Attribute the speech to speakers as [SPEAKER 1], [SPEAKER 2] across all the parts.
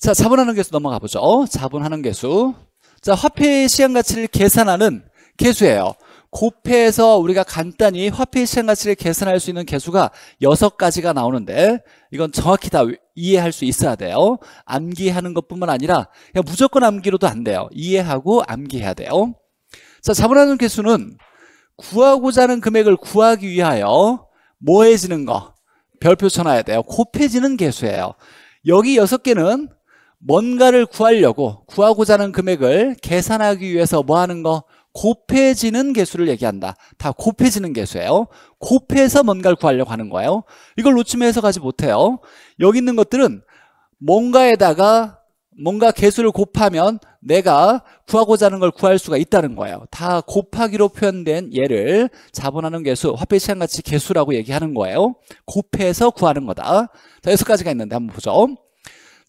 [SPEAKER 1] 자, 자본하는 개수 넘어가 보죠. 어? 자본하는 개수. 자, 화폐의 시장 가치를 계산하는 개수예요. 곱해서 에 우리가 간단히 화폐의 시장 가치를 계산할 수 있는 개수가 6가지가 나오는데 이건 정확히 다 이해할 수 있어야 돼요. 암기하는 것뿐만 아니라 그냥 무조건 암기로도 안 돼요. 이해하고 암기해야 돼요. 자, 자본하는 개수는 구하고자 하는 금액을 구하기 위하여 뭐해지는 거? 별표 쳐놔야 돼요. 곱해지는 개수예요. 여기 6개는 뭔가를 구하려고 구하고자 하는 금액을 계산하기 위해서 뭐 하는 거? 곱해지는 개수를 얘기한다. 다 곱해지는 개수예요. 곱해서 뭔가를 구하려고 하는 거예요. 이걸 놓치면 해석하지 못해요. 여기 있는 것들은 뭔가에다가 뭔가 개수를 곱하면 내가 구하고자 하는 걸 구할 수가 있다는 거예요. 다 곱하기로 표현된 예를 자본하는 개수, 화폐 시장 가치 개수라고 얘기하는 거예요. 곱해서 구하는 거다. 자, 여섯 가지가 있는데 한번 보죠.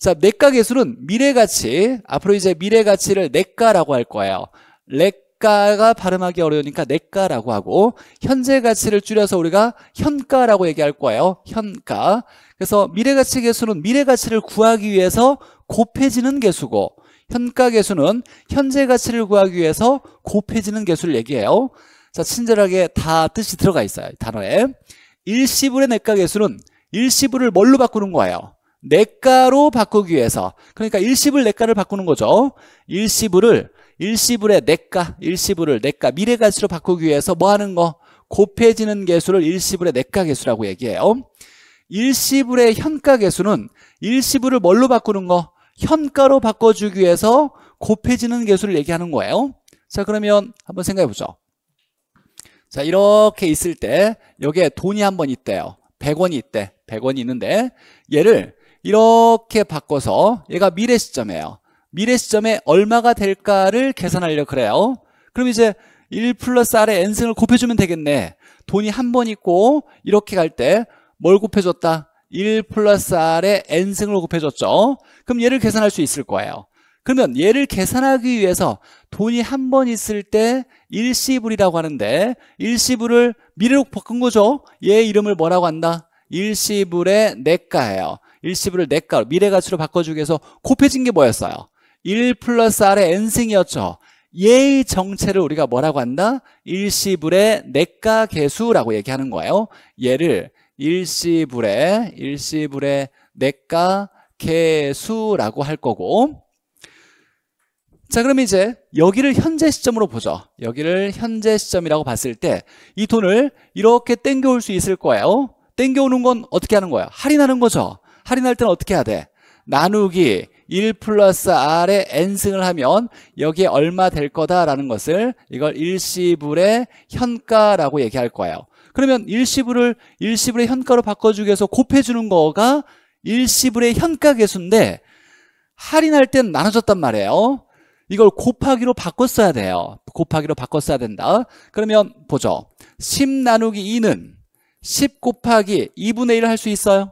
[SPEAKER 1] 자, 내가 계수는 미래 가치, 앞으로 이제 미래 가치를 내가라고 할 거예요. 내가가 발음하기 어려우니까 내가라고 하고 현재 가치를 줄여서 우리가 현가라고 얘기할 거예요. 현가. 그래서 미래 가치 계수는 미래 가치를 구하기 위해서 곱해지는 계수고 현가 계수는 현재 가치를 구하기 위해서 곱해지는 계수를 얘기해요. 자, 친절하게 다 뜻이 들어가 있어요. 단어에. 일시불의 내가 계수는 일시불을 뭘로 바꾸는 거예요? 내가로 바꾸기 위해서 그러니까 일시불 내가를 바꾸는 거죠 일시불을 일시불의 내가 일시불을 내가 미래 가치로 바꾸기 위해서 뭐 하는 거 곱해지는 개수를 일시불의 내가 개수라고 얘기해요 일시불의 현가 개수는 일시불을 뭘로 바꾸는 거 현가로 바꿔주기 위해서 곱해지는 개수를 얘기하는 거예요 자 그러면 한번 생각해 보죠 자 이렇게 있을 때 여기에 돈이 한번 있대요 100원이 있대 100원이 있는데 얘를 이렇게 바꿔서 얘가 미래 시점이에요. 미래 시점에 얼마가 될까를 계산하려고 그래요. 그럼 이제 1 플러스 아의 n승을 곱해주면 되겠네. 돈이 한 번 있고 이렇게 갈 때 뭘 곱해줬다? 1 플러스 아의 n승을 곱해줬죠. 그럼 얘를 계산할 수 있을 거예요. 그러면 얘를 계산하기 위해서 돈이 한 번 있을 때 일시불이라고 하는데 일시불을 미래로 바꾼 거죠. 얘 이름을 뭐라고 한다? 일시불의 내가예요. 일시불을 내가로 미래가치로 바꿔주기 위해서 곱해진 게 뭐였어요? 1 플러스 R의 N승이었죠 얘의 정체를 우리가 뭐라고 한다? 일시불의 내가 개수라고 얘기하는 거예요 얘를 일시불의 일시불의 내가 개수라고 할 거고 자 그럼 이제 여기를 현재 시점으로 보죠 여기를 현재 시점이라고 봤을 때 이 돈을 이렇게 땡겨올 수 있을 거예요 땡겨오는 건 어떻게 하는 거예요? 할인하는 거죠 할인할 때는 어떻게 해야 돼? 나누기 1 플러스 R에 N승을 하면 여기에 얼마 될 거다라는 것을 이걸 일시불의 현가라고 얘기할 거예요. 그러면 일시불을 일시불의 현가로 바꿔주기 위해서 곱해주는 거가 일시불의 현가 계수인데 할인할 땐 나눠줬단 말이에요. 이걸 곱하기로 바꿨어야 돼요. 곱하기로 바꿨어야 된다. 그러면 보죠. 10 나누기 2는 10 곱하기 2분의 1을할 수 있어요?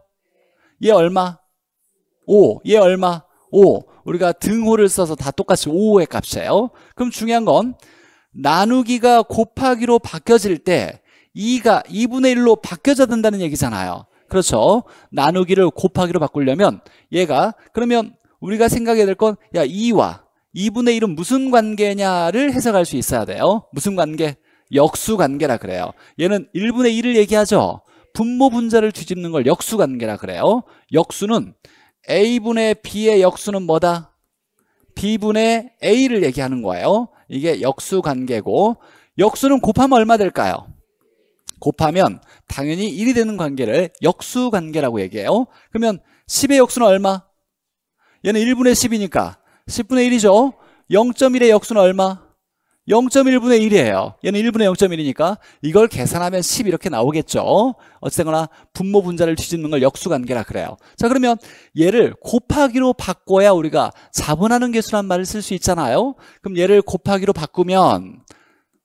[SPEAKER 1] 얘 얼마? 5. 얘 얼마? 5. 우리가 등호를 써서 다 똑같이 5의 값이에요. 그럼 중요한 건 나누기가 곱하기로 바뀌어질 때 2가 2분의 1로 바뀌어져야 된다는 얘기잖아요. 그렇죠. 나누기를 곱하기로 바꾸려면 얘가 그러면 우리가 생각해야 될 건야 2와 2분의 1은 무슨 관계냐를 해석할 수 있어야 돼요. 무슨 관계? 역수 관계라 그래요. 얘는 1분의 1을 얘기하죠. 분모 분자를 뒤집는 걸 역수관계라 그래요 역수는 A분의 B의 역수는 뭐다? B분의 A를 얘기하는 거예요 이게 역수관계고 역수는 곱하면 얼마 될까요? 곱하면 당연히 1이 되는 관계를 역수관계라고 얘기해요 그러면 10의 역수는 얼마? 얘는 1분의 10이니까 10분의 1이죠 0.1의 역수는 얼마? 0.1분의 1이에요. 얘는 1분의 0.1이니까 이걸 계산하면 10 이렇게 나오겠죠. 어쨌거나 분모 분자를 뒤집는 걸 역수관계라 그래요. 자 그러면 얘를 곱하기로 바꿔야 우리가 자분하는 개수란 말을 쓸 수 있잖아요. 그럼 얘를 곱하기로 바꾸면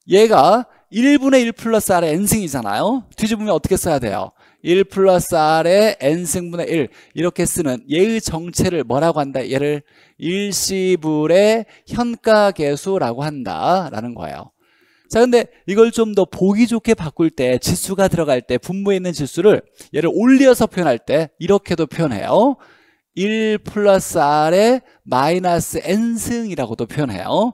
[SPEAKER 1] 얘가 1분의 1 플러스 아래 n승이잖아요. 뒤집으면 어떻게 써야 돼요? 1 플러스 R의 N승분의 1 이렇게 쓰는 얘의 정체를 뭐라고 한다? 얘를 일시불의 현가계수라고 한다라는 거예요. 자 근데 이걸 좀 더 보기 좋게 바꿀 때 지수가 들어갈 때 분모에 있는 지수를 얘를 올려서 표현할 때 이렇게도 표현해요. 1 플러스 R의 마이너스 N승이라고도 표현해요.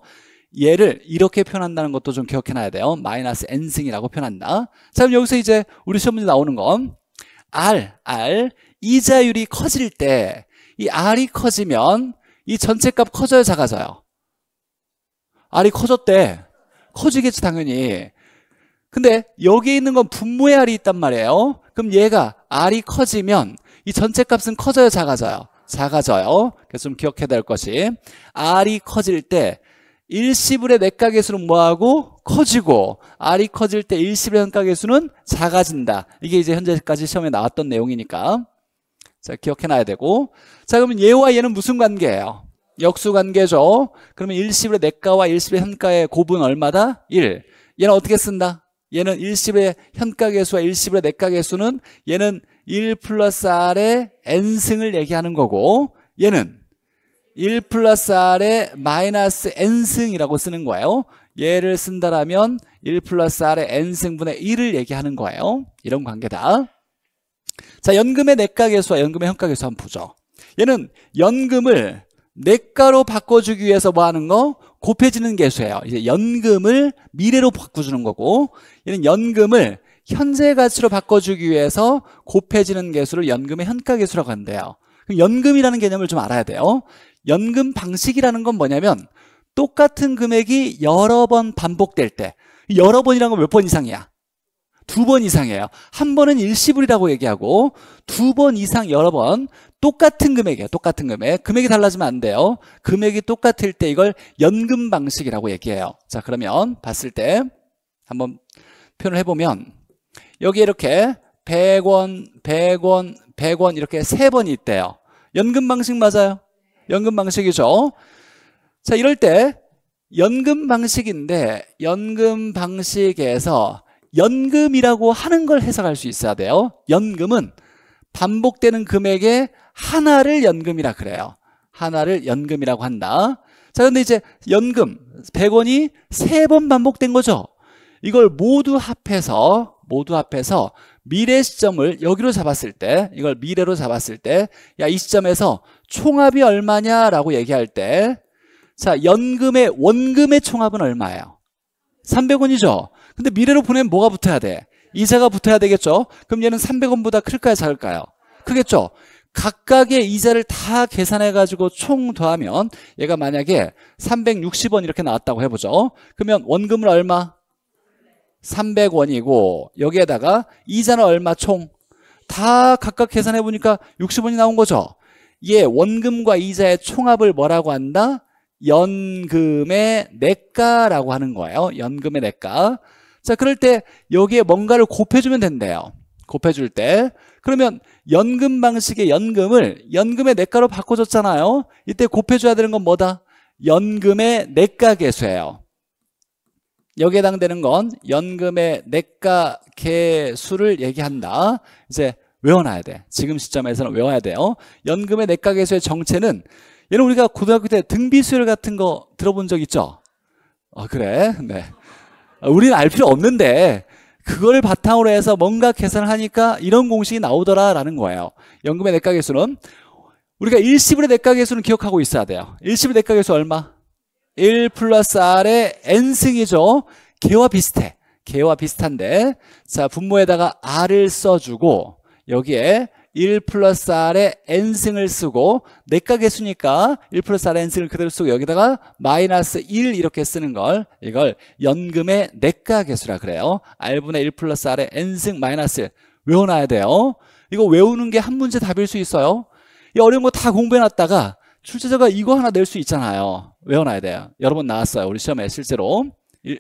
[SPEAKER 1] 얘를 이렇게 표현한다는 것도 좀 기억해놔야 돼요 마이너스 n승이라고 표현한다 자 그럼 여기서 이제 우리 시험 문제 나오는 건 R, R 이자율이 커질 때 이 R이 커지면 이 전체 값 커져요 작아져요? R이 커졌대 커지겠지 당연히 근데 여기에 있는 건 분모의 R이 있단 말이에요 그럼 얘가 R이 커지면 이 전체 값은 커져요 작아져요? 작아져요 그래서 좀 기억해야 될 것이 R이 커질 때 일시불의 맥가계수는 뭐하고? 커지고 R이 커질 때 일시불의 현가계수는 작아진다. 이게 이제 현재까지 시험에 나왔던 내용이니까 자 기억해놔야 되고 자 그러면 얘와 얘는 무슨 관계예요? 역수관계죠. 그러면 일시불의 내가와 일시불의 현가의 곱은 얼마다? 1. 얘는 어떻게 쓴다? 얘는 일시불의 현가계수와 일시불의 내가계수는 얘는 1 플러스 R의 N승을 얘기하는 거고 얘는 1 플러스 R에 마이너스 N승이라고 쓰는 거예요. 얘를 쓴다라면 1 플러스 R의 N승분의 1을 얘기하는 거예요. 이런 관계다. 자, 연금의 내가계수와 연금의 현가계수 한번 보죠. 얘는 연금을 내가로 바꿔주기 위해서 뭐 하는 거? 곱해지는 계수예요. 이제 연금을 미래로 바꿔주는 거고 얘는 연금을 현재 가치로 바꿔주기 위해서 곱해지는 계수를 연금의 현가계수라고 한대요. 연금이라는 개념을 좀 알아야 돼요. 연금 방식이라는 건 뭐냐면 똑같은 금액이 여러 번 반복될 때 여러 번이라는 건 몇 번 이상이야? 두 번 이상이에요 한 번은 일시불이라고 얘기하고 두 번 이상 여러 번 똑같은 금액이에요 똑같은 금액 금액이 달라지면 안 돼요 금액이 똑같을 때 이걸 연금 방식이라고 얘기해요 자 그러면 봤을 때 한번 표현을 해보면 여기 이렇게 100원, 100원, 100원 이렇게 세 번이 있대요 연금 방식 맞아요 연금 방식이죠. 자, 이럴 때 연금 방식인데 연금 방식에서 연금이라고 하는 걸 해석할 수 있어야 돼요. 연금은 반복되는 금액의 하나를 연금이라 그래요. 하나를 연금이라고 한다. 자, 근데 이제 연금 100원이 세 번 반복된 거죠. 이걸 모두 합해서 모두 합해서 미래 시점을 여기로 잡았을 때 이걸 미래로 잡았을 때 야 이 시점에서 총합이 얼마냐라고 얘기할 때 자 연금의 원금의 총합은 얼마예요? 300원이죠. 근데 미래로 보내면 뭐가 붙어야 돼? 이자가 붙어야 되겠죠. 그럼 얘는 300원보다 클까요 작을까요? 크겠죠. 각각의 이자를 다 계산해가지고 총 더하면 얘가 만약에 360원 이렇게 나왔다고 해보죠. 그러면 원금을 얼마? 300원이고 여기에다가 이자는 얼마 총 다 각각 계산해 보니까 60원이 나온 거죠. 예, 원금과 이자의 총합을 뭐라고 한다? 연금의 내가라고 하는 거예요. 연금의 내가. 자, 그럴 때 여기에 뭔가를 곱해주면 된대요. 곱해줄 때. 그러면 연금 방식의 연금을 연금의 내가로 바꿔줬잖아요. 이때 곱해줘야 되는 건 뭐다? 연금의 내가 계수예요. 여기에 해당되는 건 연금의 내가 개수를 얘기한다. 이제 외워놔야 돼. 지금 시점에서는 외워야 돼요. 연금의 내가 개수의 정체는 얘는 우리가 고등학교 때등비수율 같은 거 들어본 적 있죠? 아 그래? 네. 아, 우리는 알 필요 없는데 그걸 바탕으로 해서 뭔가 계산을 하니까 이런 공식이 나오더라라는 거예요. 연금의 내가 개수는 우리가 일시불의 내가 개수는 기억하고 있어야 돼요. 일시불 내가 개수 얼마? 1 플러스 R의 N승이죠. 개와 비슷해. 개와 비슷한데 자 분모에다가 R을 써주고 여기에 1 플러스 R의 N승을 쓰고 내각개수니까1 플러스 R의 N승을 그대로 쓰고 여기다가 마이너스 1 이렇게 쓰는 걸 이걸 연금의 내각개수라 그래요 R분의 1 플러스 R의 N승 마이너스 1 외워놔야 돼요 이거 외우는 게 한 문제 답일 수 있어요 이 어려운 거 다 공부해놨다가 출제자가 이거 하나 낼 수 있잖아요 외워놔야 돼요. 여러 분 나왔어요. 우리 시험에 실제로.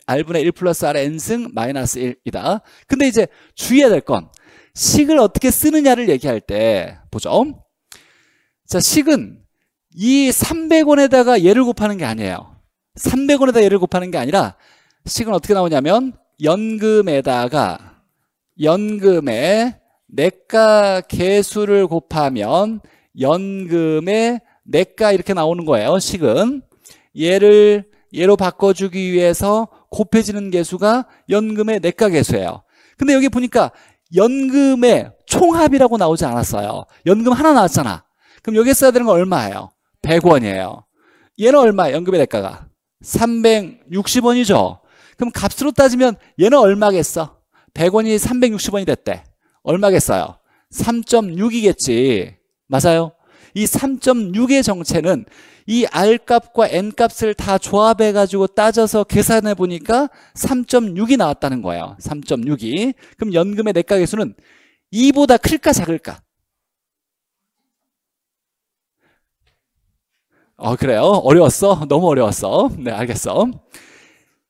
[SPEAKER 1] R분의 1 플러스 R N승 마이너스 1이다. 근데 이제 주의해야 될 건 식을 어떻게 쓰느냐를 얘기할 때 보죠. 자, 식은 이 300원에다가 얘를 곱하는 게 아니에요. 300원에다 얘를 곱하는 게 아니라 식은 어떻게 나오냐면 연금에다가 연금의 내가 개수를 곱하면 연금의 내가 이렇게 나오는 거예요. 식은 얘를 얘로 바꿔주기 위해서 곱해지는 개수가 연금의 내과 개수예요 근데 여기 보니까 연금의 총합이라고 나오지 않았어요 연금 하나 나왔잖아 그럼 여기 써야 되는 건 얼마예요? 100원이에요 얘는 얼마예요? 연금의 내가가 360원이죠 그럼 값으로 따지면 얘는 얼마겠어? 100원이 360원이 됐대 얼마겠어요? 3.6이겠지 맞아요? 이 3.6의 정체는 이 R값과 N값을 다 조합해가지고 따져서 계산해 보니까 3.6이 나왔다는 거예요. 3.6이. 그럼 연금의 내가계수는 2보다 클까 작을까? 어 그래요? 어려웠어? 너무 어려웠어? 네 알겠어.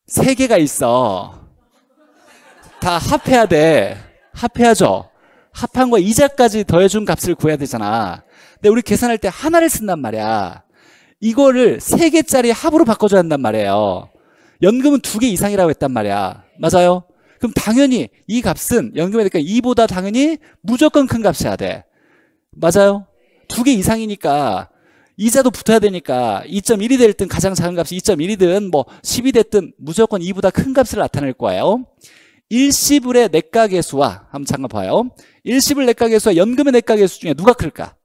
[SPEAKER 1] 3 개가 있어. 다 합해야 돼. 합해야죠. 합한 거 이자까지 더해준 값을 구해야 되잖아. 근데 네, 우리 계산할 때 하나를 쓴단 말이야. 이거를 세 개짜리 합으로 바꿔줘야 한단 말이에요. 연금은 두 개 이상이라고 했단 말이야. 맞아요? 그럼 당연히 이 값은 연금에 대니까 2보다 당연히 무조건 큰 값이야 돼. 맞아요? 두 개 이상이니까 이자도 붙어야 되니까 2.1이 될든 가장 작은 값이 2.1이든 뭐 10이 됐든 무조건 2보다 큰 값을 나타낼 거예요. 일시불의 내가계수와 한번 잠깐 봐요. 일시불 내가계수와 연금의 내가계수 중에 누가 클까?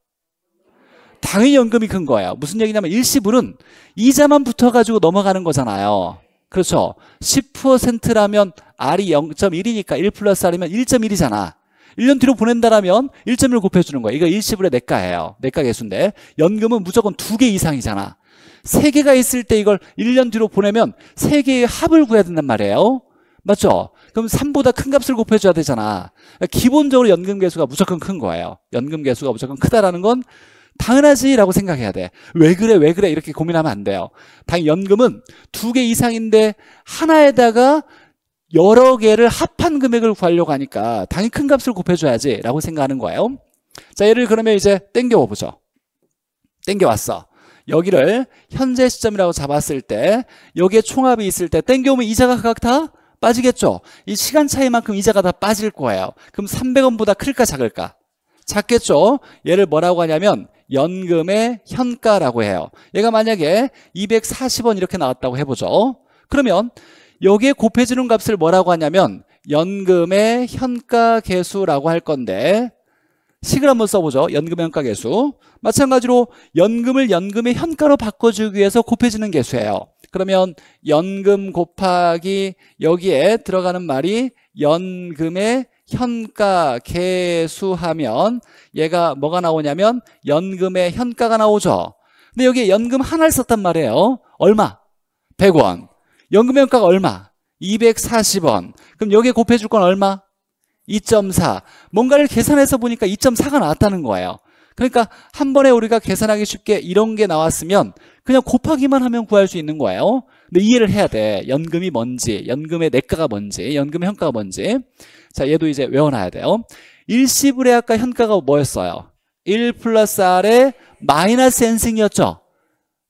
[SPEAKER 1] 당연히 연금이 큰 거예요. 무슨 얘기냐면 일시불은 이자만 붙어가지고 넘어가는 거잖아요. 그렇죠. 10%라면 R이 0.1이니까 1 플러스 R이면 1.1이잖아. 1년 뒤로 보낸다라면 1.1 곱해주는 거예요. 이거 일시불의 내가예요. 내가 개수인데 연금은 무조건 2개 이상이잖아. 3 개가 있을 때 이걸 1년 뒤로 보내면 3 개의 합을 구해야 된단 말이에요. 맞죠? 그럼 3보다 큰 값을 곱해줘야 되잖아. 그러니까 기본적으로 연금 개수가 무조건 큰 거예요. 연금 개수가 무조건 크다라는 건 당연하지라고 생각해야 돼. 왜 그래, 왜 그래 이렇게 고민하면 안 돼요. 당연금은두 개 이상인데 하나에다가 여러 개를 합한 금액을 구하려고 하니까 당연히 큰 값을 곱해줘야지라고 생각하는 거예요. 자, 얘를 그러면 이제 땡겨 보죠. 땡겨왔어. 여기를 현재 시점이라고 잡았을 때 여기에 총합이 있을 때 땡겨오면 이자가 각각 다 빠지겠죠. 이 시간 차이만큼 이자가 다 빠질 거예요. 그럼 300원보다 클까 작을까? 찾겠죠. 얘를 뭐라고 하냐면 연금의 현가라고 해요. 얘가 만약에 240원 이렇게 나왔다고 해보죠. 그러면 여기에 곱해지는 값을 뭐라고 하냐면 연금의 현가 계수라고 할 건데 식을 한번 써보죠. 연금의 현가 계수. 마찬가지로 연금을 연금의 현가로 바꿔주기 위해서 곱해지는 계수예요. 그러면 연금 곱하기 여기에 들어가는 말이 연금의 현가 개수하면 얘가 뭐가 나오냐면 연금의 현가가 나오죠. 근데 여기에 연금 하나를 썼단 말이에요. 얼마? 100원. 연금의 현가가 얼마? 240원. 그럼 여기에 곱해줄 건 얼마? 2.4. 뭔가를 계산해서 보니까 2.4가 나왔다는 거예요. 그러니까 한 번에 우리가 계산하기 쉽게 이런 게 나왔으면 그냥 곱하기만 하면 구할 수 있는 거예요. 근데 이해를 해야 돼. 연금이 뭔지, 연금의 내가가 뭔지, 연금의 현가가 뭔지. 자, 얘도 이제 외워놔야 돼요. 일시불의아까 현가가 뭐였어요? 1 플러스 R의 마이너스 엔싱이었죠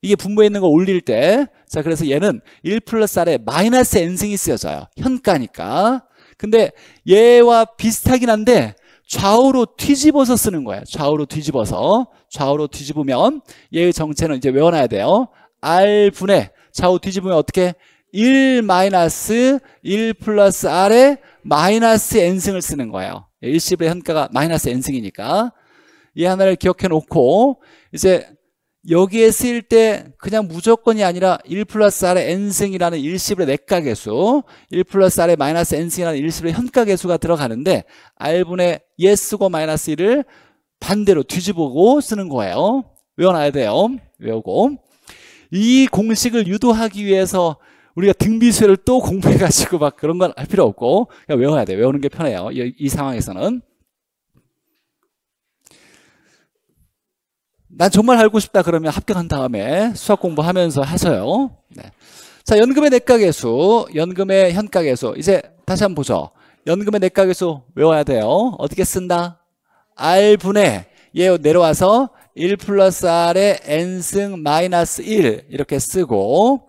[SPEAKER 1] 이게 분모에 있는 거 올릴 때. 자, 그래서 얘는 1 플러스 R의 마이너스 엔싱이 쓰여져요. 현가니까. 근데 얘와 비슷하긴 한데 좌우로 뒤집어서 쓰는 거예요. 좌우로 뒤집어서. 좌우로 뒤집으면 얘의 정체는 이제 외워놔야 돼요. R분의 좌우 뒤집으면 어떻게 1 마이너스 1 플러스 아래 마이너스 n승을 쓰는 거예요 1시불의 예, 현가가 마이너스 n승이니까 이 하나를 기억해 놓고 이제 여기에 쓰일 때 그냥 무조건이 아니라 1 플러스 아래 n승이라는 1시불의 내가계수 1 플러스 아래 마이너스 n승이라는 1시불의 현가계수가 들어가는데 r분의 예 쓰고 마이너스 1을 반대로 뒤집고 쓰는 거예요 외워놔야 돼요 외우고 이 공식을 유도하기 위해서 우리가 등비수를 또 공부해가지고 막 그런 건 할 필요 없고 그냥 외워야 돼 외우는 게 편해요 이, 이 상황에서는 난 정말 알고 싶다 그러면 합격한 다음에 수학 공부하면서 하세요 네. 자 연금의 내과계수 연금의 현가계수 이제 다시 한번 보죠 연금의 내과계수 외워야 돼요 어떻게 쓴다 R분의 얘 내려와서 1 플러스 R에 N승 마이너스 1 이렇게 쓰고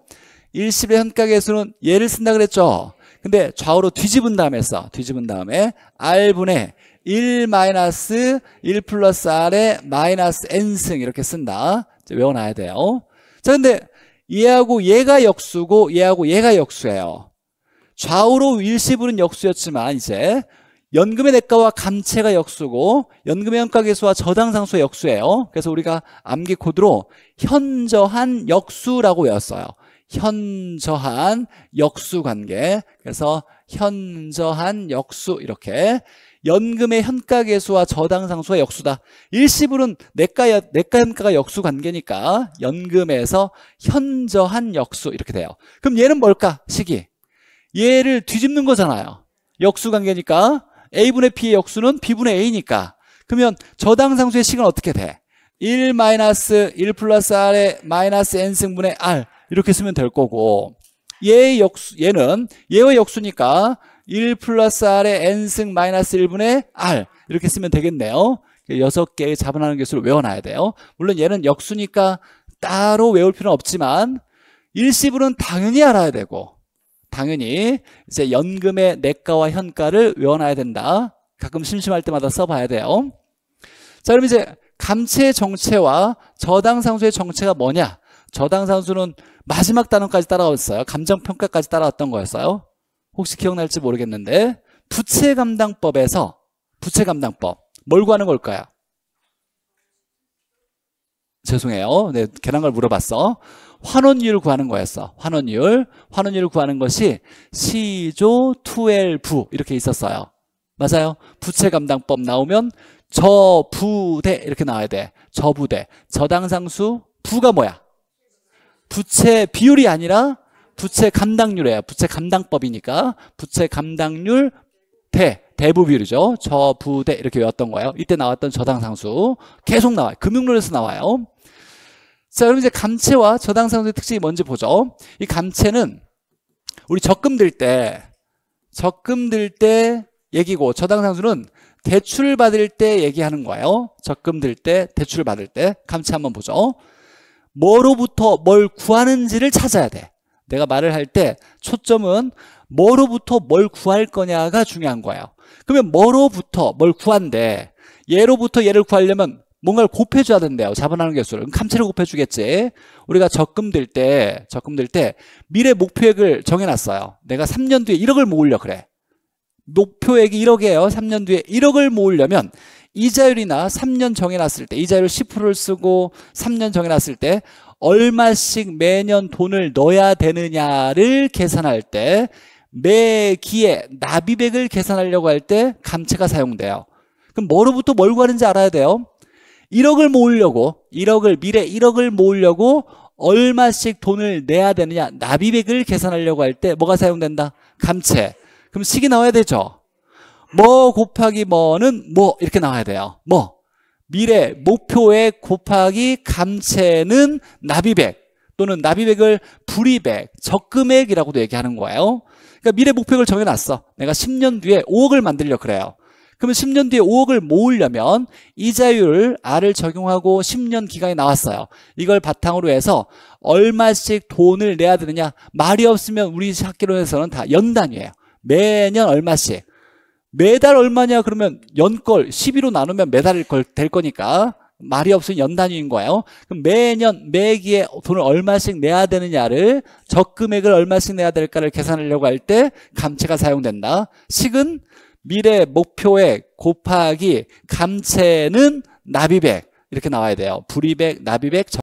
[SPEAKER 1] 1십의 현가계수는 얘를 쓴다 그랬죠. 근데 좌우로 뒤집은 다음에 써. 뒤집은 다음에 R분의 1 마이너스 1 플러스 R에 마이너스 N승 이렇게 쓴다. 외워놔야 돼요. 자, 근데 얘하고 얘가 역수고 얘하고 얘가 역수예요. 좌우로 1시은 역수였지만 이제 연금의 대가와 감채가 역수고 연금의 현가계수와 저당상수의 역수예요. 그래서 우리가 암기 코드로 현저한 역수라고 외웠어요. 현저한 역수관계 그래서 현저한 역수 이렇게 연금의 현가계수와 저당상수의 역수다 일시불은 내가, 내가 현가가 역수관계니까 연금에서 현저한 역수 이렇게 돼요 그럼 얘는 뭘까? 식이 얘를 뒤집는 거잖아요 역수관계니까 a분의 b의 역수는 b분의 a니까 그러면 저당상수의 식은 어떻게 돼? 1 마이너스 1 플러스 r의 마이너스 n승분의 r 이렇게 쓰면 될 거고 얘의 역수, 얘는 얘의 역수니까 1 플러스 r의 n승 마이너스 1분의 r 이렇게 쓰면 되겠네요 여섯 개의 자분하는 개수를 외워놔야 돼요 물론 얘는 역수니까 따로 외울 필요는 없지만 일시분은 당연히 알아야 되고 당연히 이제 연금의 내가와 현가를 외워놔야 된다. 가끔 심심할 때마다 써봐야 돼요. 자, 그럼 이제 감채 정체와 저당상수의 정체가 뭐냐? 저당상수는 마지막 단원까지 따라왔어요. 감정평가까지 따라왔던 거였어요. 혹시 기억날지 모르겠는데 부채감당법에서 부채감당법 뭘 구하는 걸까요? 죄송해요. 네, 계란걸 물어봤어. 환원율 구하는 거였어. 환원율. 환원율 구하는 것이 시조 투엘부 이렇게 있었어요. 맞아요? 부채 감당법 나오면 저부대 이렇게 나와야 돼. 저부대. 저당상수 부가 뭐야? 부채 비율이 아니라 부채 감당률이에요. 부채 감당법이니까 부채 감당률 대 대부 비율이죠. 저부대 이렇게 외웠던 거예요. 이때 나왔던 저당상수 계속 나와요. 금융론에서 나와요. 자, 그럼 이제 감채와 저당상승의 특징이 뭔지 보죠. 이 감채는 우리 적금 들 때, 적금 들 때 얘기고 저당상수는 대출 받을 때 얘기하는 거예요. 적금 들 때, 대출 받을 때 감채 한번 보죠. 뭐로부터 뭘 구하는지를 찾아야 돼. 내가 말을 할 때 초점은 뭐로부터 뭘 구할 거냐가 중요한 거예요. 그러면 뭐로부터 뭘 구한대. 얘로부터 얘를 구하려면 뭔가를 곱해줘야 된대요. 자본하는 개수를. 감채를 곱해주겠지. 우리가 적금 들 때, 적금 들때 미래 목표액을 정해놨어요. 내가 3년 뒤에 1억을 모으려 그래. 목표액이 1억이에요. 3년 뒤에 1억을 모으려면 이자율이나 3년 정해놨을 때 이자율 10%를 쓰고 3년 정해놨을 때 얼마씩 매년 돈을 넣어야 되느냐를 계산할 때매 기에 나비백을 계산하려고 할 때감채가 사용돼요. 그럼 뭐로부터 뭘 구하는지 알아야 돼요. 1억을 모으려고 1억을 미래 1억을 모으려고 얼마씩 돈을 내야 되느냐 나비백을 계산하려고 할 때 뭐가 사용된다? 감채 그럼 식이 나와야 되죠 뭐 곱하기 뭐는 뭐 이렇게 나와야 돼요 뭐 미래 목표에 곱하기 감채는 나비백 또는 나비백을 불입액 적금액이라고도 얘기하는 거예요 그러니까 미래 목표를 정해놨어 내가 10년 뒤에 5억을 만들려 그래요 그러면 10년 뒤에 5억을 모으려면 이자율 R을 적용하고 10년 기간이 나왔어요. 이걸 바탕으로 해서 얼마씩 돈을 내야 되느냐. 말이 없으면 우리 학기론에서는 다연단위에요 매년 얼마씩. 매달 얼마냐 그러면 연걸 12로 나누면 매달될 거니까 말이 없으면 연단위인 거예요. 그럼 매년 매기에 돈을 얼마씩 내야 되느냐를 적금액을 얼마씩 내야 될까를 계산하려고 할 때 감채가 사용된다. 식은 미래 목표의 곱하기 감채는 나비백 이렇게 나와야 돼요. 불입백 나비백.